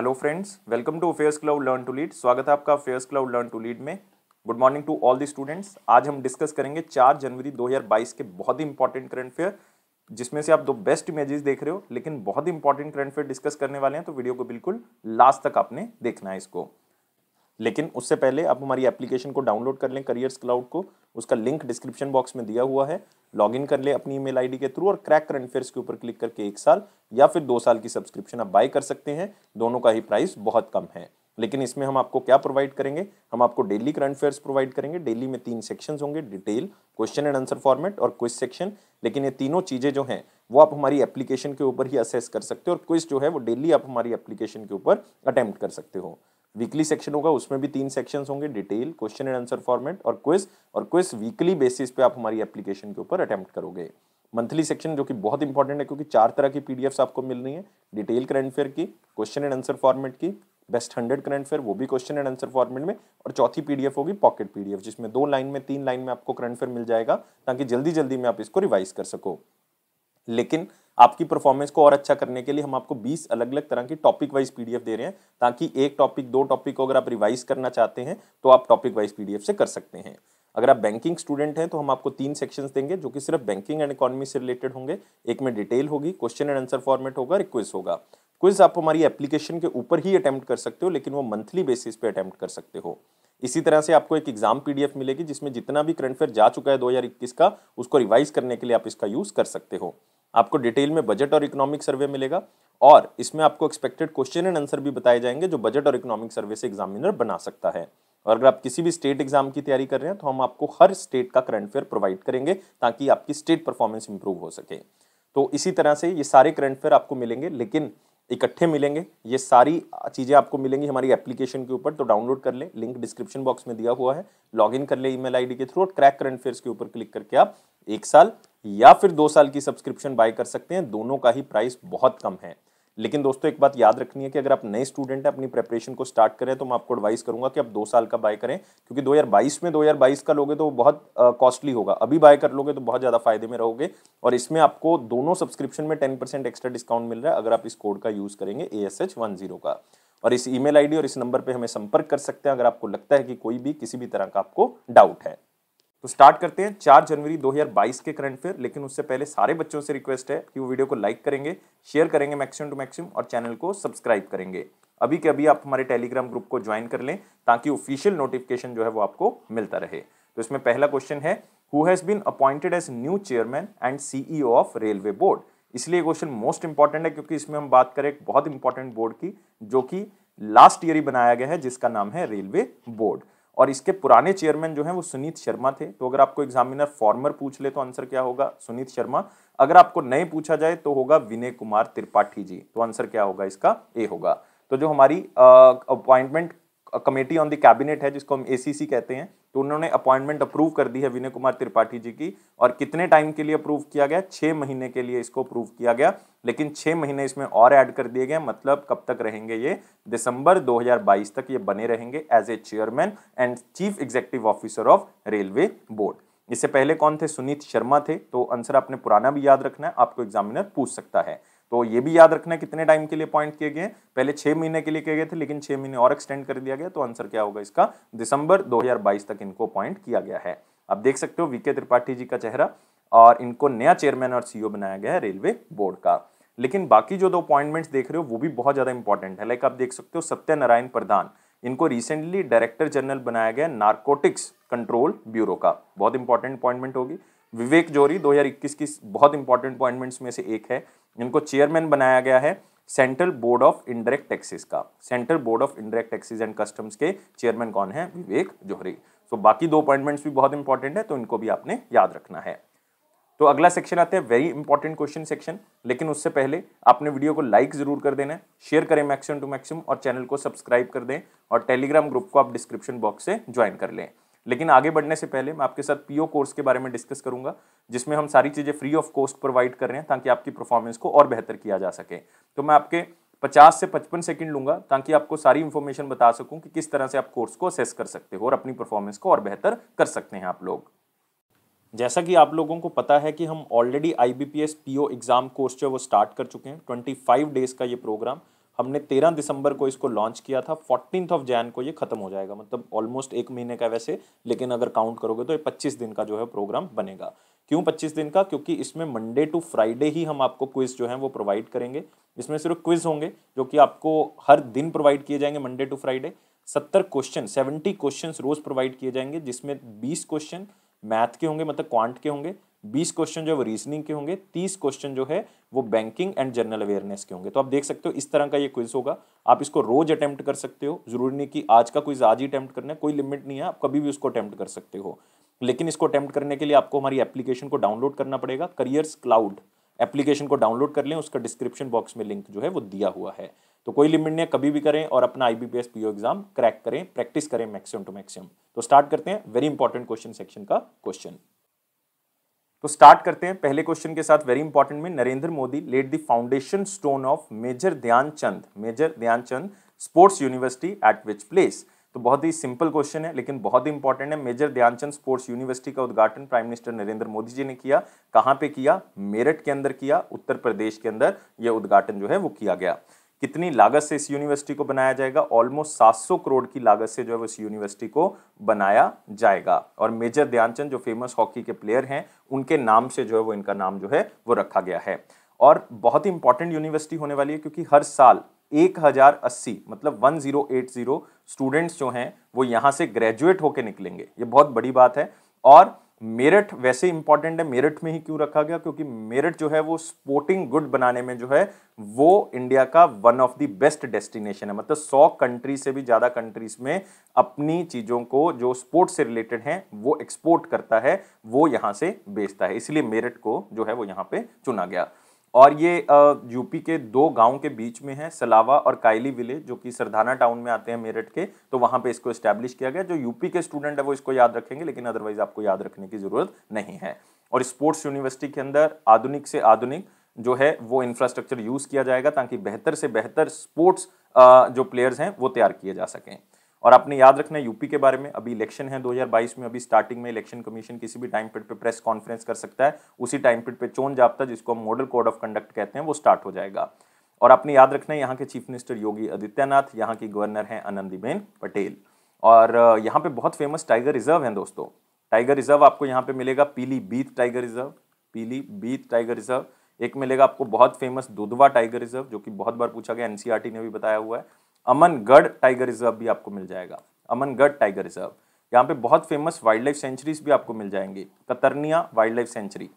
hello friends welcome to Affairs Cloud learn to lead स्वागत है आपका Affairs Cloud learn to lead में good morning to all the students आज हम discuss करेंगे चार जनवरी 2022 के बहुत ही इंपॉर्टेंट करंट फेयर जिसमें से आप दो बेस्ट इमेजेस देख रहे हो लेकिन बहुत ही इंपॉर्टेंट करंट अफेयर डिस्कस करने वाले हैं तो वीडियो को बिल्कुल लास्ट तक आपने देखना है इसको लेकिन उससे पहले आप हमारी एप्लीकेशन को डाउनलोड कर लें करियर्स क्लाउड को उसका लिंक डिस्क्रिप्शन बॉक्स में दिया हुआ है लॉग इन कर लें अपनी ईमेल आईडी के थ्रू और क्रैक करंट अफेयर्स के ऊपर क्लिक करके एक साल या फिर दो साल की सब्सक्रिप्शन आप बाय कर सकते हैं दोनों का ही प्राइस बहुत कम है लेकिन इसमें हम आपको क्या प्रोवाइड करेंगे हम आपको डेली करंट अफेयर्स प्रोवाइड करेंगे डेली में तीन सेक्शन होंगे detail question and answer format और क्विज सेक्शन लेकिन ये तीनों चीज़ें जो हैं वो आप हमारी एप्लीकेशन के ऊपर ही असेस कर सकते हो और क्विज जो है वो डेली आप हमारी एप्लीकेशन के ऊपर अटैम्प्ट कर सकते हो वीकली सेक्शन होगा उसमें भी तीन सेक्शंस होंगे detail question and answer format और क्विज और क्विज वीकली बेसिस पे आप हमारी एप्लीकेशन के ऊपर अटैम्प्ट करोगे मंथली सेक्शन जो कि बहुत इंपॉर्टेंट है क्योंकि चार तरह की पीडीएफ्स आपको मिल रही है डिटेल करंट फेयर की क्वेश्चन एंड आंसर फॉर्मेट की बेस्ट हंड्रेड करंट फेयर वो भी क्वेश्चन एंड आंसर फॉर्मेट में और चौथी पीडीएफ होगी पॉकेट पीडीएफ जिसमें दो लाइन में तीन लाइन में आपको करंट फेयर मिल जाएगा ताकि जल्दी जल्दी में आप इसको रिवाइज कर सको लेकिन आपकी परफॉर्मेंस को और अच्छा करने के लिए हम आपको 20 अलग अलग तरह की टॉपिक वाइज पीडीएफ दे रहे हैं ताकि एक टॉपिक दो टॉपिक को अगर आप रिवाइज करना चाहते हैं तो आप टॉपिक वाइज पीडीएफ से कर सकते हैं अगर आप बैंकिंग स्टूडेंट हैं तो हम आपको तीन सेक्शंस देंगे जो कि सिर्फ बैंकिंग एंड इकोनॉमी से रिलेटेड होंगे एक में डिटेल होगी क्वेश्चन एंड आंसर फॉर्मेट होगा रिक्वेस्ट होगा क्विज आप हमारी एप्लीकेशन के ऊपर ही अटैम्प्ट कर सकते हो लेकिन वो मंथली बेसिस पे अटैम्प्ट कर सकते हो इसी तरह से आपको एक एग्जाम पीडीएफ मिलेगी जिसमें जितना भी करंट फेयर जा चुका है 2021 का उसको रिवाइज करने के लिए आप इसका यूज कर सकते हो आपको डिटेल में बजट और इकोनॉमिक सर्वे मिलेगा और इसमें आपको एक्सपेक्टेड क्वेश्चन एंड आंसर भी बताए जाएंगे जो बजट और इकोनॉमिक सर्वे से एग्जामिनर बना सकता है और अगर आप किसी भी स्टेट एग्जाम की तैयारी कर रहे हैं तो हम आपको हर स्टेट का करंट अफेयर प्रोवाइड करेंगे ताकि आपकी स्टेट परफॉर्मेंस इंप्रूव हो सके तो इसी तरह से ये सारे करंट अफेयर आपको मिलेंगे लेकिन इकट्ठे मिलेंगे ये सारी चीज़ें आपको मिलेंगी हमारी एप्लीकेशन के ऊपर तो डाउनलोड कर लें लिंक डिस्क्रिप्शन बॉक्स में दिया हुआ है लॉग इन कर लें ईमेल आईडी के थ्रू और क्रैक करंट अफेयर्स के ऊपर क्लिक करके आप एक साल या फिर दो साल की सब्सक्रिप्शन बाय कर सकते हैं दोनों का ही प्राइस बहुत कम है लेकिन दोस्तों एक बात याद रखनी है कि अगर आप नए स्टूडेंट हैं अपनी प्रेपरेशन को स्टार्ट करें तो मैं आपको एडवाइस करूंगा कि आप दो साल का बाय करें क्योंकि 2022 में 2022 का लोगे तो वो बहुत कॉस्टली होगा अभी बाय कर लोगे तो बहुत ज़्यादा फायदे में रहोगे और इसमें आपको दोनों सब्सक्रिप्शन में टेन परसेंट एक्स्ट्रा डिस्काउंट मिल रहा है अगर आप इस कोड का यूज़ करेंगे A S H one zero का और इस ई मेल और इस नंबर पर हमें संपर्क कर सकते हैं अगर आपको लगता है कि कोई भी किसी भी तरह का आपको डाउट है तो स्टार्ट करते हैं चार जनवरी 2022 के करंट अफेयर लेकिन उससे पहले सारे बच्चों से रिक्वेस्ट है कि वो वीडियो को लाइक करेंगे शेयर करेंगे मैक्सिमम टू मैक्सिमम और चैनल को सब्सक्राइब करेंगे अभी के अभी आप हमारे टेलीग्राम ग्रुप को ज्वाइन कर लें ताकि ऑफिशियल नोटिफिकेशन जो है वो आपको मिलता रहे तो इसमें पहला क्वेश्चन है who has been appointed as new chairman and CEO of railway board इसलिए क्वेश्चन मोस्ट इंपॉर्टेंट है क्योंकि इसमें हम बात करें एक बहुत इंपॉर्टेंट बोर्ड की जो कि लास्ट ईयर ही बनाया गया है जिसका नाम है रेलवे बोर्ड और इसके पुराने चेयरमैन जो हैं वो सुनीत शर्मा थे तो अगर आपको एग्जामिनर फॉर्मर पूछ ले तो आंसर क्या होगा सुनीत शर्मा अगर आपको नए पूछा जाए तो होगा विनय कुमार त्रिपाठी जी तो आंसर क्या होगा इसका ए होगा तो जो हमारी appointment committee on the cabinet है जिसको हम एसीसी कहते हैं तो उन्होंने अपॉइंटमेंट अप्रूव कर दी है विनय कुमार त्रिपाठी जी की और कितने टाइम के लिए अप्रूव किया गया छः महीने के लिए इसको अप्रूव किया गया लेकिन छः महीने इसमें और ऐड कर दिए गए मतलब कब तक रहेंगे ये दिसंबर 2022 तक ये बने रहेंगे as a chairman and chief executive officer of railway board इससे पहले कौन थे सुनीत शर्मा थे तो आंसर आपने पुराना भी याद रखना है आपको एग्जामिनर पूछ सकता है तो ये भी याद रखना है कितने टाइम के लिए पॉइंट किए गए पहले छह महीने के लिए किए गए थे लेकिन छह महीने और एक्सटेंड कर दिया गया तो आंसर क्या होगा इसका दिसंबर 2022 तक इनको अपॉइंट किया गया है आप देख सकते हो वीके त्रिपाठी जी का चेहरा और इनको नया चेयरमैन और सीईओ e बनाया गया है रेलवे बोर्ड का लेकिन बाकी जो दो अपॉइंटमेंट्स देख रहे हो वो भी बहुत ज़्यादा इंपॉर्टेंट है लाइक आप देख सकते हो सत्यनारायण प्रधान इनको रिसेंटली डायरेक्टर जनरल बनाया गया नारकोटिक्स कंट्रोल ब्यूरो का बहुत इंपॉर्टेंट अपॉइंटमेंट होगी विवेक जोरी 2021 की बहुत इंपॉर्टेंट अपॉइंटमेंट्स में से एक है इनको चेयरमैन बनाया गया है central board of indirect taxes का central board of indirect taxes and customs के चेयरमैन कौन है विवेक जोहरी सो so, बाकी दो अपॉइंटमेंट्स भी बहुत इंपॉर्टेंट है तो इनको भी आपने याद रखना है तो अगला सेक्शन आते हैं वेरी इंपॉर्टेंट क्वेश्चन सेक्शन लेकिन उससे पहले आपने वीडियो को लाइक जरूर कर देना है शेयर करें मैक्सिमम टू मैक्सिमम और चैनल को सब्सक्राइब कर दें और टेलीग्राम ग्रुप को आप डिस्क्रिप्शन बॉक्स से ज्वाइन कर लें लेकिन आगे बढ़ने से पहले मैं आपके साथ पीओ कोर्स के बारे में डिस्कस करूंगा जिसमें हम सारी चीज़ें फ्री ऑफ कॉस्ट प्रोवाइड कर रहे हैं ताकि आपकी परफॉर्मेंस को और बेहतर किया जा सके तो मैं आपके 50 से 55 सेकंड लूंगा ताकि आपको सारी इन्फॉर्मेशन बता सकूं कि किस तरह से आप कोर्स को असेस कर सकते हो और अपनी परफॉर्मेंस को और बेहतर कर सकते हैं आप लोग जैसा कि आप लोगों को पता है कि हम already I B P S P O exam course जो है वो स्टार्ट कर चुके हैं ट्वेंटी फाइव डेज़ का ये प्रोग्राम हमने तेरह दिसंबर को इसको लॉन्च किया था फोर्टीन ऑफ जैन को ये ख़त्म हो जाएगा मतलब ऑलमोस्ट एक महीने का वैसे लेकिन अगर काउंट करोगे तो ये पच्चीस दिन का जो है प्रोग्राम बनेगा क्यों पच्चीस दिन का क्योंकि इसमें मंडे टू फ्राइडे ही हम आपको क्विज़ जो है वो प्रोवाइड करेंगे इसमें सिर्फ क्विज़ होंगे जो कि आपको हर दिन प्रोवाइड किए जाएंगे मंडे टू फ्राइडे सत्तर क्वेश्चन सेवेंटी क्वेश्चन रोज़ प्रोवाइड किए जाएंगे जिसमें बीस क्वेश्चन मैथ के होंगे मतलब क्वांट के होंगे बीस क्वेश्चन जो है वो रीजनिंग के होंगे तीस क्वेश्चन जो है वो बैंकिंग एंड जनरल अवेयरनेस के होंगे तो आप देख सकते हो इस तरह का ये क्विज होगा आप इसको रोज अटैम्प्ट कर सकते हो जरूरी नहीं कि आज का क्विज आज ही अटैम्प्ट करना है कोई लिमिट नहीं है आप कभी भी उसको अटैम्प्ट कर सकते हो लेकिन इसको अटैम्प्ट करने के लिए आपको हमारी एप्लीकेशन को डाउनलोड करना पड़ेगा करियर्स क्लाउड एप्लीकेशन को डाउनलोड कर लें उसका डिस्क्रिप्शन बॉक्स में लिंक जो है वो दिया हुआ है तो कोई लिमिट नहीं कभी भी करें और अपना आई बी एग्जाम क्रैक करें प्रैक्टिस करें मैक्सिमम टू मैक्सिमम तो स्टार्ट करते हैं वेरी इंपॉर्टेंट क्वेश्चन सेक्शन का क्वेश्चन तो स्टार्ट करते हैं पहले क्वेश्चन के साथ वेरी इंपॉर्टेंट में Narendra Modi let the foundation stone of major Dhyan Chand major Dhyan Chand sports university at which place तो बहुत ही सिंपल क्वेश्चन है लेकिन बहुत ही इंपॉर्टेंट है मेजर ध्यानचंद स्पोर्ट्स यूनिवर्सिटी का उद्घाटन प्राइम मिनिस्टर नरेंद्र मोदी जी ने किया कहाँ पे किया मेरठ के अंदर किया उत्तर प्रदेश के अंदर यह उद्घाटन जो है वो किया गया कितनी लागत से इस यूनिवर्सिटी को बनाया जाएगा ऑलमोस्ट सौ करोड़ की लागत से जो है इस यूनिवर्सिटी को बनाया जाएगा और मेजर ध्यानचंद जो फेमस हॉकी के प्लेयर हैं उनके नाम से जो है वो इनका नाम जो है वो रखा गया है और बहुत ही इंपॉर्टेंट यूनिवर्सिटी होने वाली है क्योंकि हर साल एक हज़ार अस्सी मतलब one zero eight zero students जो हैं वो यहाँ से ग्रेजुएट होकर निकलेंगे ये बहुत बड़ी बात है और मेरठ वैसे इंपॉर्टेंट है मेरठ में ही क्यों रखा गया क्योंकि मेरठ जो है वो स्पोर्टिंग गुड बनाने में जो है वो इंडिया का one of the best destination है मतलब सौ कंट्री से भी ज़्यादा कंट्रीज में अपनी चीज़ों को जो स्पोर्ट्स से रिलेटेड है वो एक्सपोर्ट करता है वो यहां से बेचता है इसलिए मेरठ को जो है वो यहां पे चुना गया और ये यूपी के दो गांव के बीच में है सलावा और कायली विलेज जो कि सरधाना टाउन में आते हैं मेरठ के तो वहाँ पे इसको इस्टेब्लिश किया गया जो यूपी के स्टूडेंट है वो इसको याद रखेंगे लेकिन अदरवाइज आपको याद रखने की ज़रूरत नहीं है और स्पोर्ट्स यूनिवर्सिटी के अंदर आधुनिक से आधुनिक जो है वो इंफ्रास्ट्रक्चर यूज़ किया जाएगा ताकि बेहतर से बेहतर स्पोर्ट्स जो प्लेयर्स हैं वो तैयार किए जा सकें और आपने याद रखना है यूपी के बारे में अभी इलेक्शन है 2022 में अभी स्टार्टिंग में इलेक्शन कमीशन किसी भी टाइम पीरियड पे प्रेस कॉन्फ्रेंस कर सकता है उसी टाइम पीरियड पे चोन जाप्ता जिसको हम मॉडल कोड ऑफ कंडक्ट कहते हैं वो स्टार्ट हो जाएगा और आपने याद रखना है यहाँ के चीफ मिनिस्टर योगी आदित्यनाथ यहाँ की गवर्नर हैं आनंदीबेन पटेल और यहाँ पे बहुत फेमस टाइगर रिजर्व हैं दोस्तों टाइगर रिजर्व आपको यहाँ पे मिलेगा पीली बीत टाइगर रिजर्व पीली बीत टाइगर रिजर्व एक मिलेगा आपको बहुत फेमस दुधवा टाइगर रिजर्व जो कि बहुत बार पूछा गया एनसीआरटी e ने भी बताया हुआ है अमनगढ़ टाइगर रिजर्व भी आपको मिल जाएगा अमनगढ़ टाइगर रिजर्व यहाँ पे बहुत फेमस वाइल्ड लाइफ सेंचुरीज भी आपको मिल जाएंगी Katarniya wild life sanctuary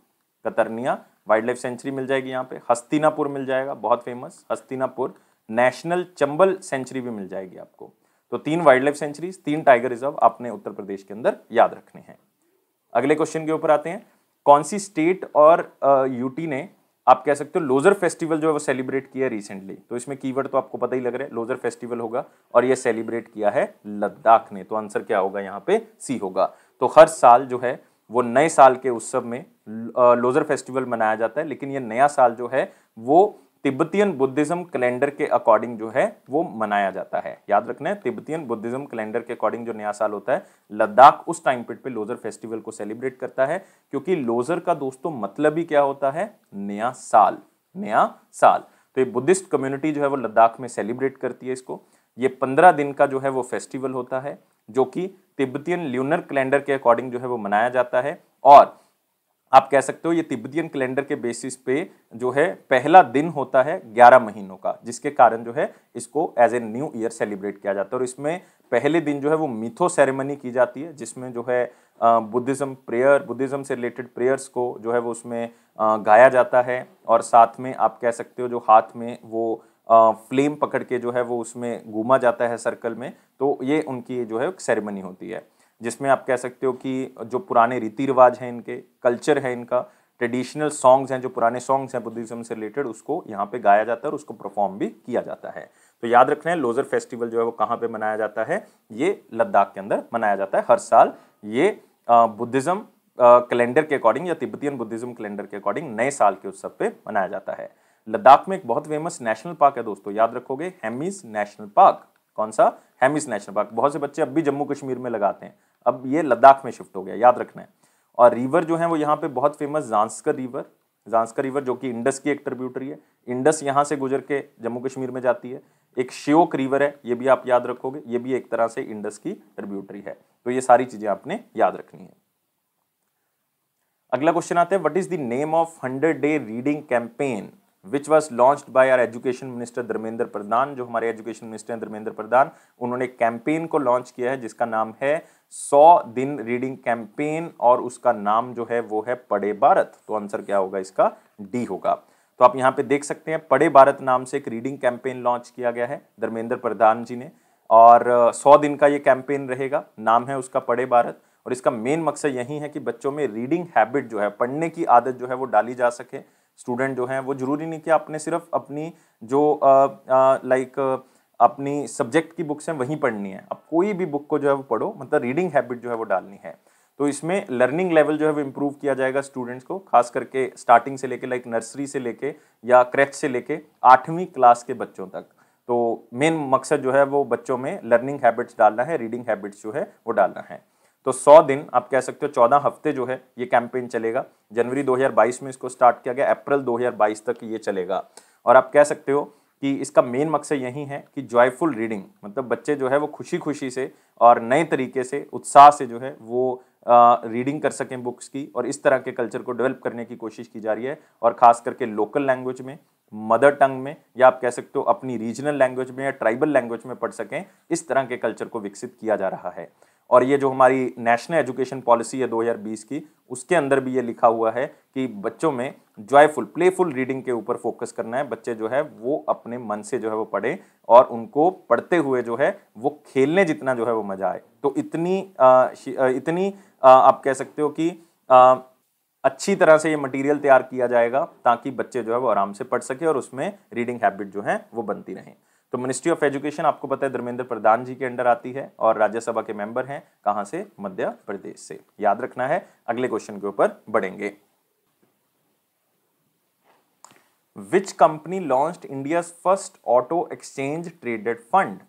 Katarniya wild life sanctuary मिल जाएगी यहाँ पे हस्तिनापुर मिल जाएगा बहुत famous Hastinapur national Chambal sanctuary भी मिल जाएगी आपको तो तीन वाइल्ड लाइफ सेंचुरीज तीन टाइगर रिजर्व आपने उत्तर प्रदेश के अंदर याद रखने हैं अगले क्वेश्चन के ऊपर आते हैं कौन सी स्टेट और यूटी ने आप कह सकते हो लोजर फेस्टिवल जो है वो सेलिब्रेट किया रिसेंटली तो इसमें कीवर्ड तो आपको पता ही लग रहा है लोजर फेस्टिवल होगा और ये सेलिब्रेट किया है लद्दाख ने तो आंसर क्या होगा यहाँ पे सी होगा तो हर साल जो है वो नए साल के उत्सव में लोजर फेस्टिवल मनाया जाता है लेकिन ये नया साल जो है वो तिब्बतियन बुद्धिज्म कैलेंडर के अकॉर्डिंग जो है वो मनाया जाता है याद रखना है तिब्बतियन बुद्धिज्म कैलेंडर के अकॉर्डिंग जो नया साल होता है लद्दाख उस टाइम पीरियड पे लोजर फेस्टिवल को सेलिब्रेट करता है क्योंकि लोजर का दोस्तों मतलब ही क्या होता है नया साल नया साल तो ये बुद्धिस्ट कम्युनिटी जो है वो लद्दाख में सेलिब्रेट करती है इसको ये पंद्रह दिन का जो है वो फेस्टिवल होता है जो कि तिब्बतियन ल्यूनर कैलेंडर के अकॉर्डिंग जो है वो मनाया जाता है और आप कह सकते हो ये तिब्बतियन कैलेंडर के बेसिस पे जो है पहला दिन होता है 11 महीनों का जिसके कारण जो है इसको as a new year celebrate किया जाता है और इसमें पहले दिन जो है वो मिथो सेरेमनी की जाती है जिसमें जो है बुद्धिज़्म प्रेयर बुद्धिज़्म से रिलेटेड प्रेयर्स को जो है वो उसमें गाया जाता है और साथ में आप कह सकते हो जो हाथ में वो फ्लेम पकड़ के जो है वो उसमें घूमा जाता है सर्कल में तो ये उनकी जो है सेरेमनी होती है जिसमें आप कह सकते हो कि जो पुराने रीति रिवाज हैं इनके कल्चर है इनका ट्रेडिशनल सॉन्ग्स हैं जो पुराने सॉन्ग्स हैं बुद्धिज़्म से रिलेटेड उसको यहाँ पे गाया जाता है और उसको परफॉर्म भी किया जाता है तो याद रखना है लोजर फेस्टिवल जो है वो कहाँ पे मनाया जाता है ये लद्दाख के अंदर मनाया जाता है हर साल ये बुद्धिज़्म कैलेंडर के अकॉर्डिंग या तिब्बतियन बुद्धिज़्म कैलेंडर के अकॉर्डिंग नए साल के उत्सव पे मनाया जाता है लद्दाख में एक बहुत फेमस नेशनल पार्क है दोस्तों याद रखोगे हेमिस नेशनल पार्क कौन सा हेमिस नेशनल पार्क बहुत से बच्चे अब भी जम्मू कश्मीर में लगाते हैं अब ये लद्दाख में शिफ्ट हो गया याद रखना है और रिवर जो है वो यहाँ पे बहुत famous Zanskar river Zanskar river जो कि इंडस की एक ट्रिब्यूटरी है इंडस यहाँ से गुजर के जम्मू कश्मीर में जाती है एक श्योक रिवर है ये भी आप याद रखोगे ये भी एक तरह से इंडस की ट्रिब्यूटरी है तो ये सारी चीज़ें आपने याद रखनी है अगला क्वेश्चन आता है what is the name of hundred day reading campaign which was launch by our education minister Dharmendra Pradhan जो हमारे एजुकेशन मिनिस्टर हैं धर्मेंद्र प्रधान उन्होंने कैंपेन को लॉन्च किया है जिसका नाम है सौ दिन रीडिंग कैंपेन और उसका नाम जो है वो है पढ़े भारत तो आंसर क्या होगा इसका डी होगा तो आप यहाँ पे देख सकते हैं पढ़े भारत नाम से एक रीडिंग कैंपेन लॉन्च किया गया है धर्मेंद्र प्रधान जी ने और सौ दिन का ये कैंपेन रहेगा नाम है उसका पढ़े भारत और इसका मेन मकसद यही है कि बच्चों में रीडिंग हैबिट जो है पढ़ने की आदत जो है वो डाली जा सके स्टूडेंट जो हैं वो जरूरी नहीं कि आपने सिर्फ अपनी जो लाइक अपनी सब्जेक्ट की बुक्स हैं वहीं पढ़नी है अब कोई भी बुक को जो है वो पढ़ो मतलब रीडिंग हैबिट जो है वो डालनी है तो इसमें लर्निंग लेवल जो है वो इम्प्रूव किया जाएगा स्टूडेंट्स को खास करके स्टार्टिंग से लेके लाइक नर्सरी से लेके या क्रैक्स से लेके आठवीं क्लास के बच्चों तक तो मेन मकसद जो है वो बच्चों में लर्निंग हैबिट्स डालना है रीडिंग हैबिट्स जो है वो डालना है तो 100 दिन आप कह सकते हो 14 हफ्ते जो है ये कैंपेन चलेगा जनवरी 2022 में इसको स्टार्ट किया गया अप्रैल 2022 तक ये चलेगा और आप कह सकते हो कि इसका मेन मकसद यही है कि जॉयफुल रीडिंग मतलब बच्चे जो है वो खुशी खुशी से और नए तरीके से उत्साह से जो है वो आ, रीडिंग कर सकें बुक्स की और इस तरह के कल्चर को डेवलप करने की कोशिश की जा रही है और ख़ास करके लोकल लैंग्वेज में मदर टंग में या आप कह सकते हो अपनी रीजनल लैंग्वेज में या ट्राइबल लैंग्वेज में पढ़ सकें इस तरह के कल्चर को विकसित किया जा रहा है और ये जो हमारी नेशनल एजुकेशन पॉलिसी है 2020 की उसके अंदर भी ये लिखा हुआ है कि बच्चों में जॉयफुल प्लेफुल रीडिंग के ऊपर फोकस करना है बच्चे जो है वो अपने मन से जो है वो पढ़ें और उनको पढ़ते हुए जो है वो खेलने जितना जो है वो मज़ा आए तो इतनी आ, इतनी आ, आप कह सकते हो कि आ, अच्छी तरह से ये मटेरियल तैयार किया जाएगा ताकि बच्चे जो है वो आराम से पढ़ सके और उसमें रीडिंग हैबिट जो है वो बनती रहें तो मिनिस्ट्री ऑफ एजुकेशन आपको पता है धर्मेंद्र प्रधान जी के अंडर आती है और राज्यसभा के मेंबर हैं कहां से मध्य प्रदेश से याद रखना है अगले क्वेश्चन के ऊपर बढ़ेंगे which company launch India first auto exchange traded fund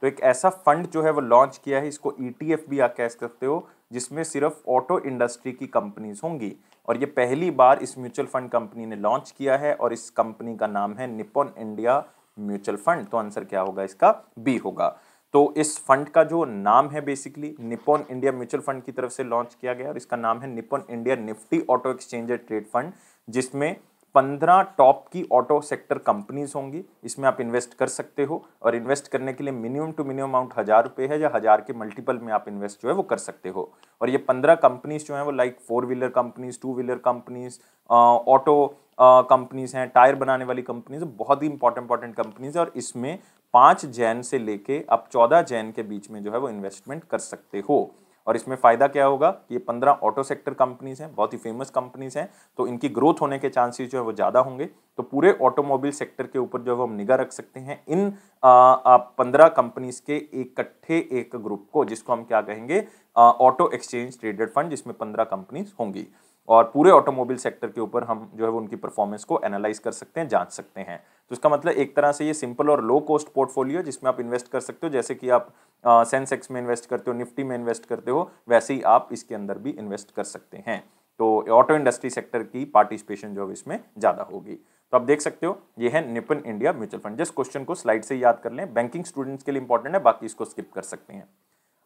तो एक ऐसा फंड जो है वो लॉन्च किया है इसको ईटीएफ e भी आप कह सकते हो जिसमें सिर्फ ऑटो इंडस्ट्री की कंपनीज होंगी और ये पहली बार इस म्यूचुअल फंड कंपनी ने लॉन्च किया है और इस कंपनी का नाम है निपोन इंडिया म्यूचुअल फंड तो आंसर क्या होगा इसका बी होगा तो इस फंड का जो नाम है basically Nippon India mutual fund की तरफ से लॉन्च किया गया और इसका नाम है Nippon India Nifty auto exchanger trade fund जिसमें पंद्रह टॉप की ऑटो सेक्टर कंपनीज होंगी इसमें आप इन्वेस्ट कर सकते हो और इन्वेस्ट करने के लिए मिनिमम टू मिनिमम अमाउंट हज़ार रुपये है या हज़ार के मल्टीपल में आप इन्वेस्ट जो है वो कर सकते हो और ये पंद्रह कंपनीज जो हैं वो like four wheeler companies two wheeler companies auto companies हैं टायर बनाने वाली कंपनीज बहुत ही इंपॉर्टेंट इंपॉर्टेंट कंपनीज है और इसमें पाँच जैन से लेके अब चौदह जैन के बीच में जो है वो इन्वेस्टमेंट कर सकते हो और इसमें फ़ायदा क्या होगा कि ये पंद्रह ऑटो सेक्टर कंपनीज हैं बहुत ही फेमस कंपनीज हैं तो इनकी ग्रोथ होने के चांसेस जो है वो ज़्यादा होंगे तो पूरे ऑटोमोबाइल सेक्टर के ऊपर जो है वो हम निगाह रख सकते हैं इन पंद्रह कंपनीज के इकट्ठे एक, एक ग्रुप को जिसको हम क्या कहेंगे ऑटो एक्सचेंज ट्रेडेड फंड जिसमें पंद्रह कंपनीज होंगी और पूरे ऑटोमोबाइल सेक्टर के ऊपर हम जो है वो उनकी परफॉर्मेंस को एनालाइज कर सकते हैं जांच सकते हैं तो इसका मतलब एक तरह से ये सिंपल और लो कॉस्ट पोर्टफोलियो जिसमें आप इन्वेस्ट कर सकते हो जैसे कि आप सेंसेक्स में इन्वेस्ट करते हो निफ्टी में इन्वेस्ट करते हो वैसे ही आप इसके अंदर भी इन्वेस्ट कर सकते हैं तो ऑटो इंडस्ट्री सेक्टर की पार्टिसिपेशन जो है इसमें ज़्यादा होगी तो आप देख सकते हो ये है निपन इंडिया म्यूचुअल फंड जिस क्वेश्चन को स्लाइड से याद कर लें बैंकिंग स्टूडेंट्स के लिए इंपॉर्टेंट है बाकी इसको स्किप कर सकते हैं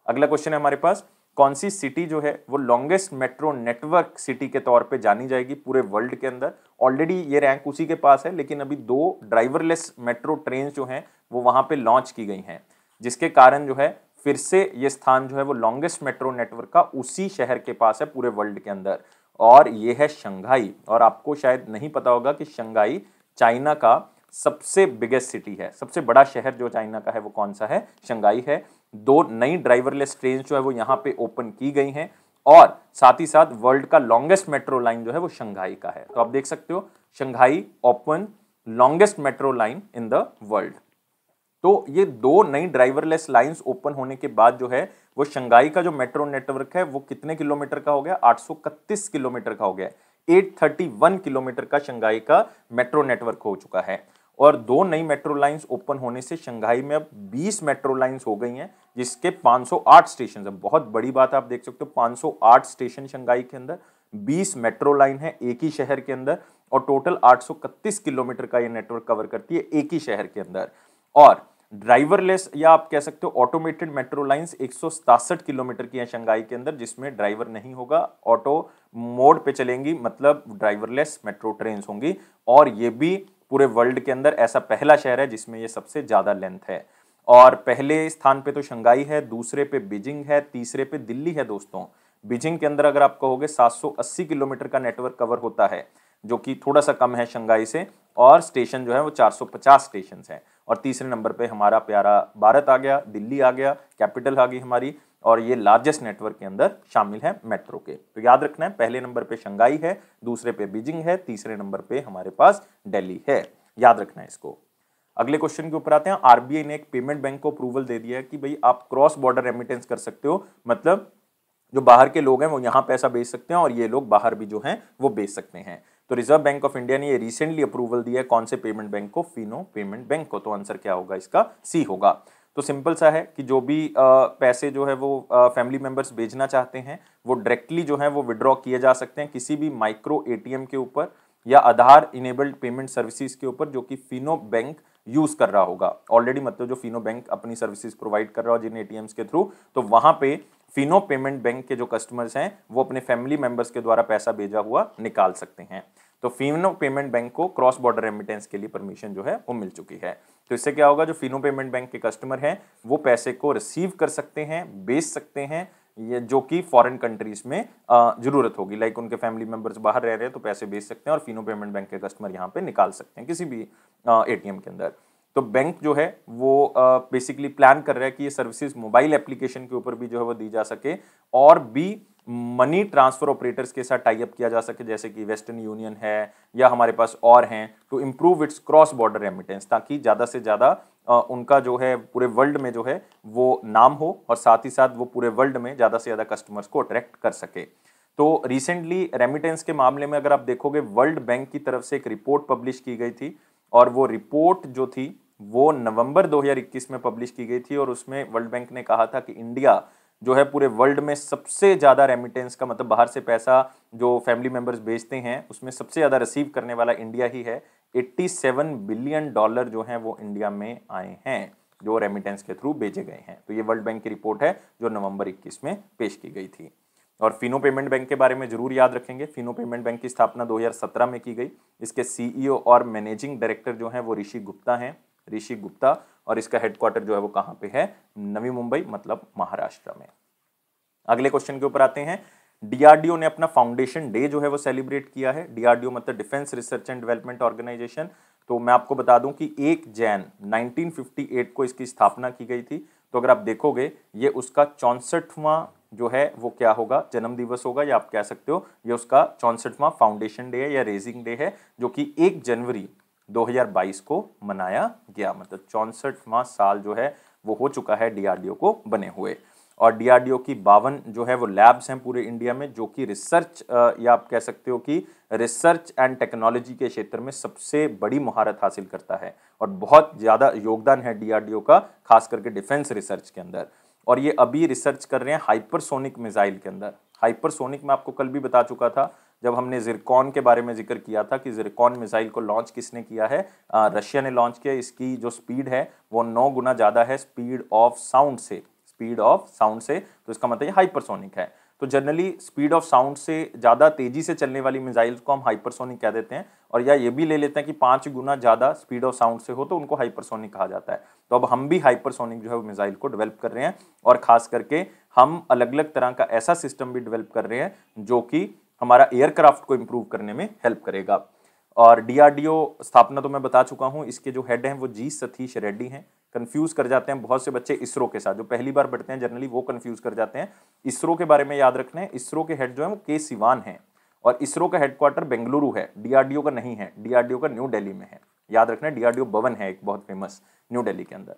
अगला क्वेश्चन है हमारे पास कौन सी सिटी जो है वो लॉन्गेस्ट मेट्रो नेटवर्क सिटी के तौर पे जानी जाएगी पूरे वर्ल्ड के अंदर ऑलरेडी ये रैंक उसी के पास है लेकिन अभी दो ड्राइवरलेस मेट्रो ट्रेन जो हैं वो वहाँ पे लॉन्च की गई हैं जिसके कारण जो है फिर से ये स्थान जो है वो लॉन्गेस्ट मेट्रो नेटवर्क का उसी शहर के पास है पूरे वर्ल्ड के अंदर और ये है शंघाई और आपको शायद नहीं पता होगा कि शंघाई चाइना का सबसे बिगेस्ट सिटी है सबसे बड़ा शहर जो चाइना का है वो कौन सा है शंघाई है दो नई ड्राइवरलेस ट्रेन जो है वो यहाँ पे ओपन की गई हैं और साथ ही साथ वर्ल्ड का लॉन्गेस्ट मेट्रो लाइन जो है वो शंघाई का है तो आप देख सकते हो Shanghai open longest metro line in the world तो ये दो नई ड्राइवरलेस लाइंस ओपन होने के बाद जो है वो शंघाई का जो मेट्रो नेटवर्क है वो कितने किलोमीटर का हो गया 831 किलोमीटर का हो गया 831 किलोमीटर का शंघाई का मेट्रो नेटवर्क हो चुका है और दो नई मेट्रो लाइंस ओपन होने से शंघाई में अब 20 मेट्रो लाइंस हो गई हैं जिसके 508 स्टेशन अब बहुत बड़ी बात आप देख सकते हो 508 स्टेशन शंघाई के अंदर 20 मेट्रो लाइन है एक ही शहर के अंदर और टोटल आठ किलोमीटर का ये नेटवर्क कवर करती है एक ही शहर के अंदर और ड्राइवरलेस या आप कह सकते हो ऑटोमेटेड मेट्रो लाइंस एक किलोमीटर की हैं शंघाई के अंदर जिसमें ड्राइवर नहीं होगा ऑटो मोड पे चलेंगी मतलब ड्राइवरलेस मेट्रो ट्रेन होंगी और ये भी पूरे वर्ल्ड के अंदर ऐसा पहला शहर है जिसमें ये सबसे ज़्यादा लेंथ है और पहले स्थान पे तो शंघाई है दूसरे पे बीजिंग है तीसरे पे दिल्ली है दोस्तों बीजिंग के अंदर अगर आप कहोगे 780 किलोमीटर का नेटवर्क कवर होता है जो कि थोड़ा सा कम है शंघाई से और स्टेशन जो है वो 450 स्टेशन हैं और तीसरे नंबर पे हमारा प्यारा भारत आ गया दिल्ली आ गया कैपिटल आ गई हमारी और ये लार्जेस्ट नेटवर्क के अंदर शामिल है मेट्रो के तो याद रखना है पहले नंबर पे शंघाई है दूसरे पे बीजिंग है तीसरे नंबर पे हमारे पास दिल्ली है याद रखना है इसको अगले क्वेश्चन के ऊपर आते हैं आरबीआई ने एक पेमेंट बैंक को अप्रूवल दे दिया है कि भाई आप क्रॉस बॉर्डर रेमिटेंस कर सकते हो मतलब जो बाहर के लोग हैं वो यहाँ पैसा बेच सकते हैं और ये लोग बाहर भी जो हैं वो बेच सकते हैं तो रिजर्व बैंक ऑफ इंडिया ने ये रिसेंटली अप्रूवल दिया है कौन से पेमेंट बैंक को फिनो पेमेंट बैंक को तो आंसर क्या होगा इसका सी होगा तो सिंपल सा है कि जो भी पैसे जो है वो फैमिली मेम्बर्स भेजना चाहते हैं वो डायरेक्टली जो है वो विड्रॉ किए जा सकते हैं किसी भी माइक्रो एटीएम के ऊपर या आधार इनेबल्ड पेमेंट सर्विसेज के ऊपर जो कि फिनो बैंक यूज कर रहा होगा ऑलरेडी मतलब जो फिनो बैंक अपनी सर्विसेज प्रोवाइड कर रहा हो जिन एटीएम्स के थ्रू तो वहां पे फिनो पेमेंट बैंक के जो कस्टमर्स हैं वो अपने फैमिली मेंबर्स के द्वारा पैसा भेजा हुआ निकाल सकते हैं तो फिनो पेमेंट बैंक को क्रॉस बॉर्डर रेमिटेंस के लिए परमिशन जो है वो मिल चुकी है तो इससे क्या होगा जो फिनो पेमेंट बैंक के कस्टमर हैं वो पैसे को रिसीव कर सकते हैं बेच सकते हैं ये जो कि फॉरेन कंट्रीज में ज़रूरत होगी लाइक उनके फैमिली मेंबर्स बाहर रह रहे हैं तो पैसे बेच सकते हैं और फिनो पेमेंट बैंक के कस्टमर यहाँ पे निकाल सकते हैं किसी भी ए के अंदर तो बैंक जो है वो बेसिकली प्लान कर रहा है कि ये सर्विसेज मोबाइल एप्लीकेशन के ऊपर भी जो है वो दी जा सके और भी मनी ट्रांसफर ऑपरेटर्स के साथ टाइप किया जा सके जैसे कि वेस्टर्न यूनियन है या हमारे पास और हैं to improve its cross border remittance ताकि ज़्यादा से ज़्यादा उनका जो है पूरे वर्ल्ड में जो है वो नाम हो और साथ ही साथ वो पूरे वर्ल्ड में ज़्यादा से ज़्यादा कस्टमर्स को अट्रैक्ट कर सके तो रिसेंटली रेमिटेंस के मामले में अगर आप देखोगे वर्ल्ड बैंक की तरफ से एक रिपोर्ट पब्लिश की गई थी और वो रिपोर्ट जो थी वो नवंबर 2021 में पब्लिश की गई थी और उसमें वर्ल्ड बैंक ने कहा था कि इंडिया जो है पूरे वर्ल्ड में सबसे ज़्यादा रेमिटेंस का मतलब बाहर से पैसा जो फैमिली मेम्बर्स भेजते हैं उसमें सबसे ज़्यादा रिसीव करने वाला इंडिया ही है 87 बिलियन डॉलर जो हैं वो इंडिया में आए हैं जो रेमिटेंस के थ्रू भेजे गए हैं तो ये वर्ल्ड बैंक की रिपोर्ट है जो नवंबर 21 में पेश की गई थी और फिनो पेमेंट बैंक के बारे में जरूर याद रखेंगे फिनो पेमेंट बैंक की स्थापना 2017 में की गई इसके सीईओ e और मैनेजिंग डायरेक्टर जो हैं वो ऋषि गुप्ता हैं ऋषि गुप्ता और इसका हेडक्वार्टर जो है वो कहाँ पे है नवी मुंबई मतलब महाराष्ट्र में अगले क्वेश्चन के ऊपर आते हैं डीआरडीओ ने अपना फाउंडेशन डे जो है वो सेलिब्रेट किया है डीआरडीओ मतलब defence research and development organisation तो मैं आपको बता दूं कि एक जैन 1958 को इसकी स्थापना की गई थी तो अगर आप देखोगे ये उसका चौंसठवां जो है वो क्या होगा जन्म दिवस होगा या आप कह सकते हो ये उसका चौंसठवां फाउंडेशन डे है या रेजिंग डे है जो कि एक जनवरी 2022 को मनाया गया मतलब चौंसठवां साल जो है वो हो चुका है डीआरडीओ को बने हुए और डीआरडीओ की बावन जो है वो लैब्स हैं पूरे इंडिया में जो कि रिसर्च या आप कह सकते हो कि रिसर्च एंड टेक्नोलॉजी के क्षेत्र में सबसे बड़ी महारत हासिल करता है और बहुत ज़्यादा योगदान है डीआरडीओ का खास करके डिफेंस रिसर्च के अंदर और ये अभी रिसर्च कर रहे हैं हाइपरसोनिक मिसाइल के अंदर हाइपरसोनिक मैं आपको कल भी बता चुका था जब हमने जिरकॉन के बारे में जिक्र किया था कि जिरकॉन मिसाइल को लॉन्च किसने किया है रशिया ने लॉन्च किया इसकी जो स्पीड है वो नौ गुना ज़्यादा है स्पीड ऑफ साउंड से स्पीड ऑफ साउंड से तो इसका मतलब ये हाइपरसोनिक है तो जनरली स्पीड ऑफ साउंड से ज़्यादा तेज़ी से चलने वाली मिजाइल को हम हाइपरसोनिक कह देते हैं और या ये भी ले लेते हैं कि पाँच गुना ज़्यादा स्पीड ऑफ साउंड से हो तो उनको हाइपरसोनिक कहा जाता है तो अब हम भी हाइपरसोनिक जो है मिसाइल को डेवलप कर रहे हैं और ख़ास करके हम अलग अलग तरह का ऐसा सिस्टम भी डेवलप कर रहे हैं जो कि हमारा एयरक्राफ्ट को इम्प्रूव करने में हेल्प करेगा और डीआरडीओ स्थापना तो मैं बता चुका हूँ इसके जो हेड हैं वो जी सतीश रेड्डी हैं कन्फ्यूज कर जाते हैं बहुत से बच्चे इसरो के साथ जो पहली बार पढ़ते हैं जनरली वो कन्फ्यूज कर जाते हैं इसरो के बारे में याद रखना है इसरो के हेड जो है वो के सिवान हैं और इसरो का हेडक्वार्टर बेंगलुरु है डीआरडीओ का नहीं है डीआरडीओ का न्यू दिल्ली में है याद रखना डीआरडीओ भवन है एक बहुत फेमस न्यू दिल्ली के अंदर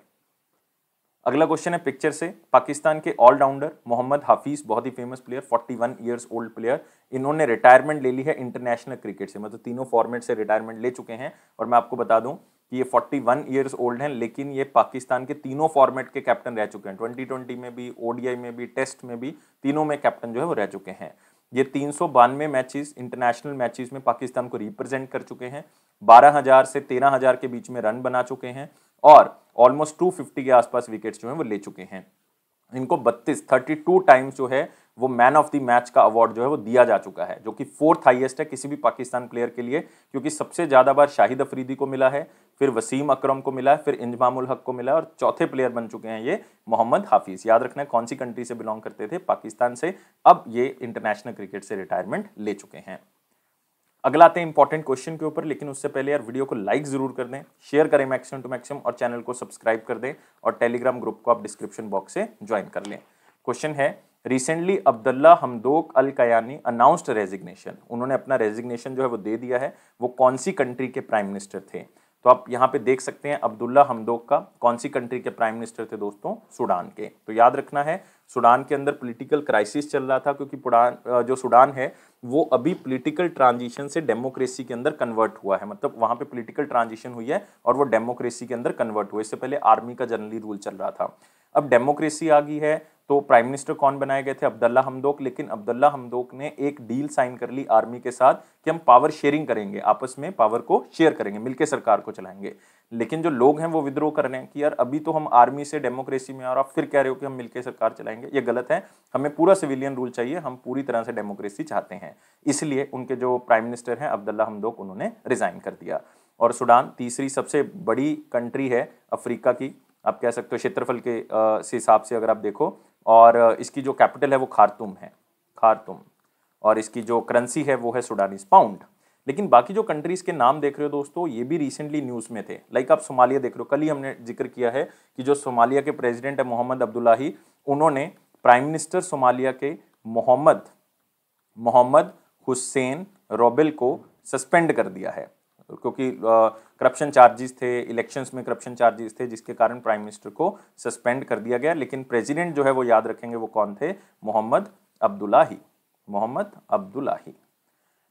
अगला क्वेश्चन है पिक्चर से पाकिस्तान के ऑलराउंडर मोहम्मद हाफिज बहुत ही famous player 41 years old player इन्होंने रिटायरमेंट ले ली है इंटरनेशनल क्रिकेट से मतलब तीनों फॉर्मेट से रिटायरमेंट ले चुके हैं और मैं आपको बता दूं कि ये 41 ईयर्स ओल्ड हैं लेकिन ये पाकिस्तान के तीनों फॉर्मेट के कैप्टन रह चुके हैं ट्वेंटी में भी ओडीआई में भी टेस्ट में भी तीनों में कैप्टन जो है वो रह चुके हैं ये तीन सौ बानवे मैचेस इंटरनेशनल मैचेस में पाकिस्तान को रिप्रेजेंट कर चुके हैं बारह हजार से तेरह हजार के बीच में रन बना चुके हैं और ऑलमोस्ट 250 के आसपास विकेट्स जो हैं वो ले चुके हैं इनको 32 32 टाइम्स जो है वो मैन ऑफ द मैच का अवार्ड जो है वो दिया जा चुका है जो कि फोर्थ हाईएस्ट है किसी भी पाकिस्तान प्लेयर के लिए क्योंकि सबसे ज़्यादा बार शाहिद अफरीदी को मिला है फिर वसीम अकरम को मिला है फिर इंजमामुल हक को मिला और चौथे प्लेयर बन चुके हैं ये मोहम्मद हाफिज़ याद रखना है कौन सी कंट्री से बिलोंग करते थे पाकिस्तान से अब ये इंटरनेशनल क्रिकेट से रिटायरमेंट ले चुके हैं अगला आते हैं इंपॉर्टेंट क्वेश्चन के ऊपर लेकिन उससे पहले यार वीडियो को लाइक जरूर कर दें शेयर करें मैक्सिमम टू मैक्सिमम और चैनल को सब्सक्राइब कर दें और टेलीग्राम ग्रुप को आप डिस्क्रिप्शन बॉक्स से ज्वाइन कर लें क्वेश्चन है recently Abdalla Hamdok al Kayani announced resignation उन्होंने अपना रेजिग्नेशन जो है वो दे दिया है वो कौन सी कंट्री के प्राइम मिनिस्टर थे तो आप यहाँ पे देख सकते हैं अब्दुल्ला हमदोक का कौन सी कंट्री के प्राइम मिनिस्टर थे दोस्तों सूडान के तो याद रखना है सूडान के अंदर पॉलिटिकल क्राइसिस चल रहा था क्योंकि पुडान जो सूडान है वो अभी पॉलिटिकल ट्रांजिशन से डेमोक्रेसी के अंदर कन्वर्ट हुआ है मतलब वहाँ पे पॉलिटिकल ट्रांजिशन हुई है और वो डेमोक्रेसी के अंदर कन्वर्ट हुआ इससे पहले आर्मी का जनरली रूल चल रहा था अब डेमोक्रेसी आ गई है तो प्राइम मिनिस्टर कौन बनाए गए थे अब्दुल्ला हमदोक लेकिन अब्दुल्ला हमदोक ने एक डील साइन कर ली आर्मी के साथ कि हम पावर शेयरिंग करेंगे आपस में पावर को शेयर करेंगे मिलकर सरकार को चलाएंगे लेकिन जो लोग हैं वो विद्रोह कर रहे हैं कि यार अभी तो हम आर्मी से डेमोक्रेसी में और आप फिर कह रहे हो कि हम मिलकर सरकार चलाएंगे ये गलत है हमें पूरा सिविलियन रूल चाहिए हम पूरी तरह से डेमोक्रेसी चाहते हैं इसलिए उनके जो प्राइम मिनिस्टर हैं अब्दुल्ला हमदोक उन्होंने रिज़ाइन कर दिया और सूडान तीसरी सबसे बड़ी कंट्री है अफ्रीका की आप कह सकते हो क्षेत्रफल के हिसाब से अगर आप देखो और इसकी जो कैपिटल है वो खारतुम है खारतुम और इसकी जो करेंसी है वो है सुडानीज पाउंड लेकिन बाकी जो कंट्रीज़ के नाम देख रहे हो दोस्तों ये भी रिसेंटली न्यूज़ में थे लाइक आप सोमालिया देख रहे हो कल ही हमने जिक्र किया है कि जो सोमालिया के प्रेसिडेंट है मोहम्मद अब्दुल्लाही उन्होंने प्राइम मिनिस्टर सोमालिया के मोहम्मद मोहम्मद हुसैन रोबिल को सस्पेंड कर दिया है क्योंकि करप्शन चार्जेस थे इलेक्शंस में करप्शन चार्जेस थे जिसके कारण प्राइम मिनिस्टर को सस्पेंड कर दिया गया लेकिन प्रेसिडेंट जो है वो याद रखेंगे वो कौन थे Mohamed Abdullahi Mohamed Abdullahi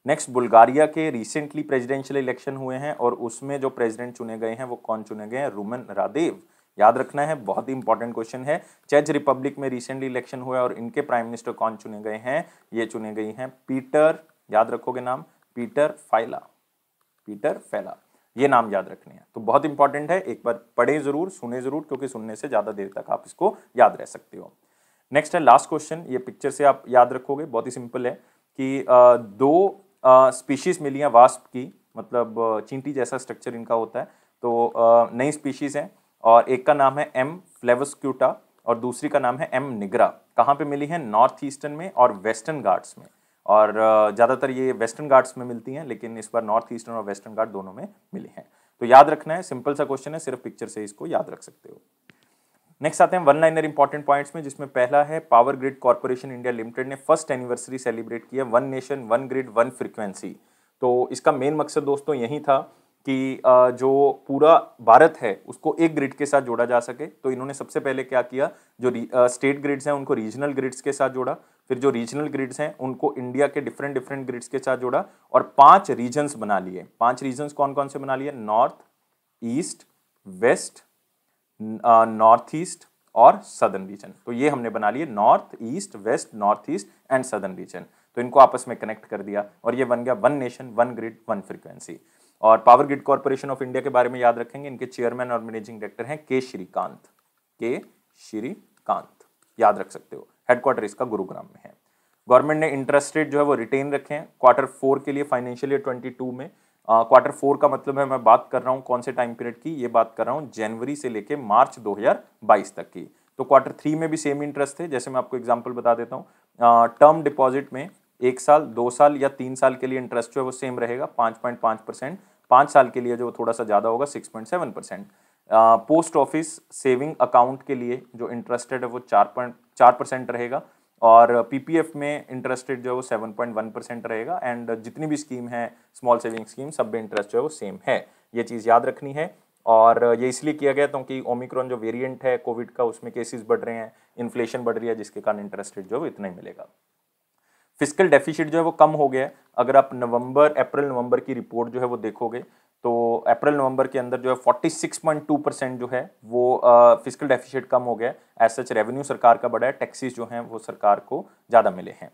next Bulgaria के रिसेंटली प्रेसिडेंशियल इलेक्शन हुए हैं और उसमें जो प्रेसिडेंट चुने गए हैं वो कौन चुने गए हैं रुमन रादेव याद रखना है बहुत ही इंपॉर्टेंट क्वेश्चन है चेच रिपब्लिक में रिसेंटली इलेक्शन हुआ और इनके प्राइम मिनिस्टर कौन चुने गए हैं ये चुने गई हैं पीटर याद रखोगे नाम पीटर फाइला पीटर फेला ये नाम याद रखने हैं तो बहुत इंपॉर्टेंट है एक बार पढ़े जरूर सुने जरूर क्योंकि सुनने से ज़्यादा देर तक आप इसको याद रह सकते हो नेक्स्ट है लास्ट क्वेश्चन ये पिक्चर से आप याद रखोगे बहुत ही सिंपल है कि दो स्पीशीज मिली हैं वास्प की मतलब चींटी जैसा स्ट्रक्चर इनका होता है तो नई स्पीशीज़ हैं और एक का नाम है एम फ्लेवस्क्यूटा और दूसरी का नाम है एम निगरा कहाँ पे मिली है नॉर्थ ईस्टर्न में और वेस्टर्न गार्ड्स में और ज़्यादातर ये वेस्टर्न गार्ड्स में मिलती हैं लेकिन इस बार नॉर्थ ईस्टर्न और वेस्टर्न गार्ड दोनों में मिली हैं तो याद रखना है सिंपल सा क्वेश्चन है सिर्फ पिक्चर से इसको याद रख सकते हो नेक्स्ट आते हैं वन लाइनर इंपॉर्टेंट पॉइंट्स में जिसमें पहला है power grid corporation India limited ने फर्स्ट एनिवर्सरी सेलिब्रेट किया one nation one grid one frequency तो इसका मेन मकसद दोस्तों यही था कि जो पूरा भारत है उसको एक ग्रिड के साथ जोड़ा जा सके तो इन्होंने सबसे पहले क्या किया जो स्टेट ग्रिड्स हैं उनको रीजनल ग्रिड्स के साथ जोड़ा फिर जो रीजनल ग्रिड्स हैं उनको इंडिया के डिफरेंट डिफरेंट ग्रिड्स के साथ जोड़ा और पांच रीजन्स बना लिए पांच रीजन्स कौन कौन से बना लिए north east west north east और सदर्न रीजन तो ये हमने बना लिए north east west north east and southern region तो इनको आपस में कनेक्ट कर दिया और ये बन गया one nation one grid one frequency और power grid corporation of India के बारे में याद रखेंगे इनके चेयरमैन और मैनेजिंग डायरेक्टर हैं के श्रीकांत के श्रीकांत याद रख सकते हो हेडक्वार्टर इसका गुरुग्राम में है गवर्नमेंट ने इंटरेस्ट रेट जो है वो रिटेन रखे हैं क्वार्टर फोर के लिए फाइनेंशियल ईयर ट्वेंटी टू में क्वार्टर फोर का मतलब है मैं बात कर रहा हूँ कौन से टाइम पीरियड की ये बात कर रहा हूँ जनवरी से लेके मार्च 2022 तक की तो क्वार्टर थ्री में भी सेम इंटरेस्ट थे जैसे मैं आपको एग्जाम्पल बता देता हूँ टर्म डिपॉजिट में एक साल दो साल या तीन साल के लिए इंटरेस्ट जो है वो सेम रहेगा पाँच पॉइंट पाँच परसेंट पाँच साल के लिए जो थोड़ा सा ज़्यादा होगा six point seven percent post office saving account के लिए जो इंटरेस्टेड है वो चार पॉइंट चार परसेंट रहेगा और पीपीएफ में इंटरेस्टेड जो है वो सेवन पॉइंट वन परसेंट रहेगा एंड जितनी भी स्कीम है स्मॉल सेविंग स्कीम सब में इंटरेस्ट जो है वो सेम है ये चीज़ याद रखनी है और ये इसलिए किया गया क्योंकि ओमिक्रॉन जो वेरिएंट है कोविड का उसमें केसेस बढ़ रहे हैं इन्फ्लेशन बढ़ रही है जिसके कारण इंटरेस्ट जो है वो इतना ही मिलेगा फिजिकल डेफिशिट जो है वो कम हो गया है अगर आप नवंबर अप्रैल नवंबर की रिपोर्ट जो है वो देखोगे तो अप्रैल नवंबर के अंदर जो है 46.2 परसेंट जो है वो फिजिकल डेफिशिट कम हो गया एज सच रेवेन्यू सरकार का बढ़ा है टैक्सीज जो हैं वो सरकार को ज़्यादा मिले हैं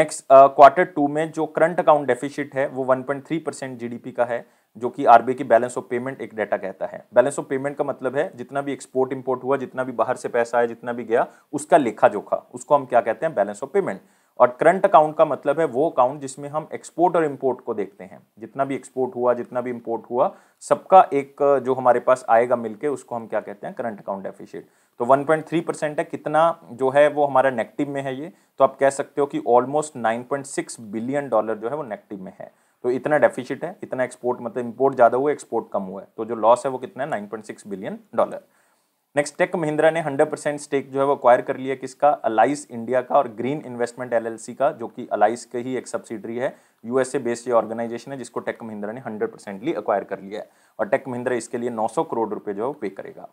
नेक्स्ट क्वार्टर टू में जो करंट अकाउंट डेफिशिट है वो 1.3 परसेंट जी का है जो कि आरबीआई की बैलेंस ऑफ पेमेंट एक डाटा कहता है बैलेंस ऑफ पेमेंट का मतलब है जितना भी एक्सपोर्ट इम्पोर्ट हुआ जितना भी बाहर से पैसा आया जितना भी गया उसका लेखा जोखा उसको हम क्या कहते हैं बैलेंस ऑफ पेमेंट और करंट अकाउंट का मतलब है वो अकाउंट जिसमें हम एक्सपोर्ट और इम्पोर्ट को देखते हैं जितना भी एक्सपोर्ट हुआ जितना भी इम्पोर्ट हुआ सबका एक जो हमारे पास आएगा मिलके उसको हम क्या कहते हैं करंट अकाउंट डेफिशिएट तो 1.3 परसेंट है कितना जो है वो हमारा नेगेटिव में है ये तो आप कह सकते हो कि ऑलमोस्ट नाइन बिलियन डॉलर जो है वो नेगेटिव में है तो इतना डेफिशिट है इतना एक्सपोर्ट मतलब इम्पोर्ट ज़्यादा हुआ एक्सपोर्ट कम हुआ है तो जो लॉस है वो कितना है nine billion dollar next Tech Mahindra ने 100 परसेंट स्टेक जो है वो अक्वायर कर लिया किसका अलाइस इंडिया का और ग्रीन इन्वेस्टमेंट एलएलसी का जो कि अलाइस के ही एक सब्सिडरी है यूएसए बेस्ड ये ऑर्गेनाइजेशन है जिसको टेक महिंद्रा ने 100 परसेंटली अक्वायर कर लिया है और टेक महिंद्रा इसके लिए 900 करोड़ रुपए जो है वो पे करेगा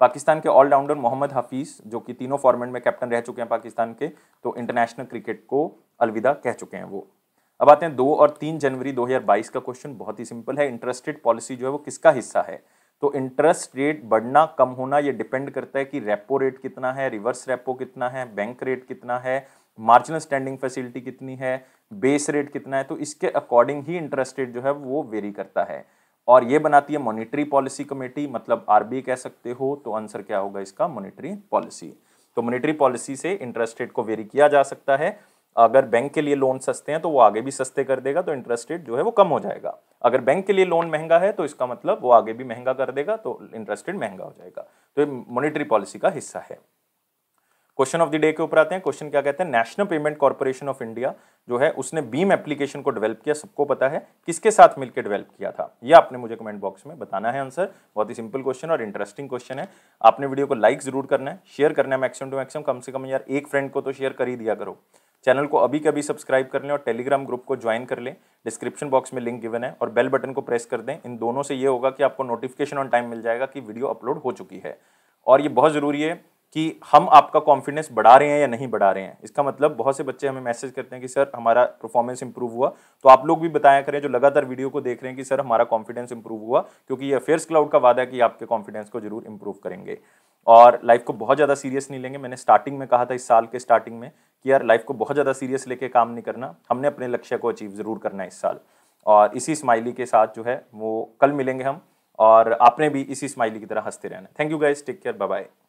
पाकिस्तान के ऑलराउंडर मोहम्मद हफीज़ जो कि तीनों फॉर्मेट में कैप्टन रह चुके हैं पाकिस्तान के तो इंटरनेशनल क्रिकेट को अलविदा कह चुके हैं वो अब आते हैं दो और तीन जनवरी 2022 का क्वेश्चन बहुत ही सिंपल है इंटरेस्टेड पॉलिसी जो है वो किसका हिस्सा है तो इंटरेस्ट रेट बढ़ना कम होना ये डिपेंड करता है कि रेपो रेट कितना है रिवर्स रेपो कितना है बैंक रेट कितना है मार्जिनल स्टैंडिंग फैसिलिटी कितनी है बेस रेट कितना है तो इसके अकॉर्डिंग ही इंटरेस्ट रेट जो है वो वेरी करता है और ये बनाती है मॉनिटरी पॉलिसी कमेटी मतलब आर कह सकते हो तो आंसर क्या होगा इसका मॉनिटरी पॉलिसी तो मॉनिटरी पॉलिसी से इंटरेस्ट रेट को वेरी किया जा सकता है अगर बैंक के लिए लोन सस्ते हैं तो वो आगे भी सस्ते कर देगा तो इंटरेस्ट रेट जो है वो कम हो जाएगा अगर बैंक के लिए लोन महंगा है तो इसका मतलब वो आगे भी महंगा कर देगा तो इंटरेस्ट रेट महंगा हो जाएगा तो ये मॉनिटरी पॉलिसी का हिस्सा है क्वेश्चन ऑफ द डे के ऊपर आते हैं क्वेश्चन क्या कहते हैं National Payment Corporation of India जो है उसने बीम एप्लीकेशन को डेवलप किया सबको पता है किसके साथ मिलकर डेवलप किया था ये आपने मुझे कमेंट बॉक्स में बताना है आंसर बहुत ही सिंपल क्वेश्चन और इंटरेस्टिंग क्वेश्चन है आपने वीडियो को लाइक जरूर करना है शेयर करना है मैक्सिमम टू मैक्सिमम कम से कम यार एक फ्रेंड को तो शेयर कर ही दिया करो चैनल को अभी कभी सब्सक्राइब कर लें और टेलीग्राम ग्रुप को ज्वाइन कर लें डिस्क्रिप्शन बॉक्स में लिंक गिवन है और बेल बटन को प्रेस कर दें इन दोनों से ये होगा कि आपको नोटिफिकेशन ऑन टाइम मिल जाएगा कि वीडियो अपलोड हो चुकी है और ये बहुत ज़रूरी है कि हम आपका कॉन्फिडेंस बढ़ा रहे हैं या नहीं बढ़ा रहे हैं इसका मतलब बहुत से बच्चे हमें मैसेज करते हैं कि सर हमारा परफॉर्मेंस इंप्रूव हुआ तो आप लोग भी बताया करें जो लगातार वीडियो को देख रहे हैं कि सर हमारा कॉन्फिडेंस इंप्रूव हुआ क्योंकि ये अफेयर्स क्लाउड का वादा है कि आपके कॉन्फिडेंस को जरूर इंप्रूव करेंगे और लाइफ को बहुत ज़्यादा सीरियस नहीं लेंगे मैंने स्टार्टिंग में कहा था इस साल के स्टार्टिंग में कि यार लाइफ को बहुत ज़्यादा सीरियस लेके काम नहीं करना हमने अपने लक्ष्य को अचीव ज़रूर करना है इस साल और इसी स्माइली के साथ जो है वो कल मिलेंगे हम और आपने भी इसी स्माइली की तरह हंसते रहना thank you guys take care bye bye